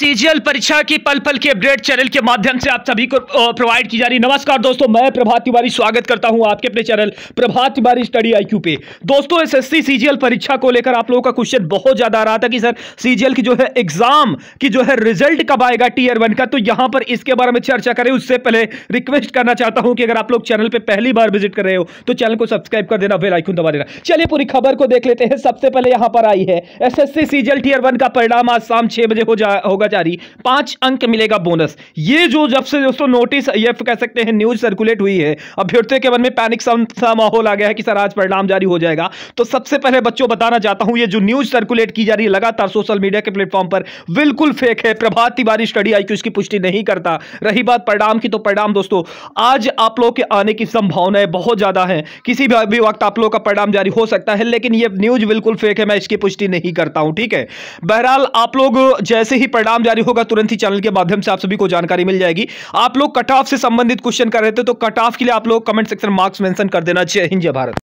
CGL परीक्षा की पल पल की अपडेट चैनल के माध्यम से आप सभी को प्रोवाइड की जा रही नमस्कार दोस्तों मैं प्रभात तिवारी स्वागत करता हूं आपके अपने channel Prabhat Tiwari study IQ पे दोस्तों एसएससी सीजीएल परीक्षा को लेकर आप लोगों का क्वेश्चन बहुत ज्यादा आ रहा था कि सर सीजीएल की जो है एग्जाम की जो है रिजल्ट कब आएगा टीयर वन का तो यहां पर इसके बारे में चर्चा करें उससे पहले रिक्वेस्ट करना चाहता हूं कि अगर आप लोग चैनल पर पहली बार विजिट कर रहे हो तो चैनल को सब्सक्राइब कर देना बेल दबा देना चलिए पूरी खबर को देख लेते हैं सबसे पहले यहां पर आई है एस एस टीयर वन का परिणाम आज शाम छह बजे हो जाए होगा होगा जारी पांच अंक मिलेगा बोनस ये जो जब से दोस्तों नोटिस ये कह सकते हैं न्यूज सर्कुलेट हुई है अभ्यर्थियों के मन में पैनिक माहौल आ गया है कि सर आज परिणाम जारी हो जाएगा तो सबसे पहले बच्चों बताना चाहता हूं ये जो न्यूज सर्कुलेट की जा रही है लगातार सोशल मीडिया के प्लेटफॉर्म पर बिल्कुल फेक है प्रभात तिवारी स्टडी आई की पुष्टि नहीं करता रही बात परिणाम की तो परिणाम दोस्तों आज आप लोग के आने की संभावनाएं बहुत ज्यादा है किसी भी वक्त आप लोग का परिणाम जारी हो सकता है लेकिन यह न्यूज बिल्कुल फेक है मैं इसकी पुष्टि नहीं करता हूं ठीक है बहरहाल आप लोग जैसे ही परिणाम एग्जाम जारी होगा तुरंत ही चैनल के माध्यम से आप सभी को जानकारी मिल जाएगी आप लोग कट ऑफ से संबंधित क्वेश्चन कर रहे थे तो कट ऑफ के लिए आप लोग कमेंट सेक्शन मार्क्स मेंशन कर देना जय हिंद जय भारत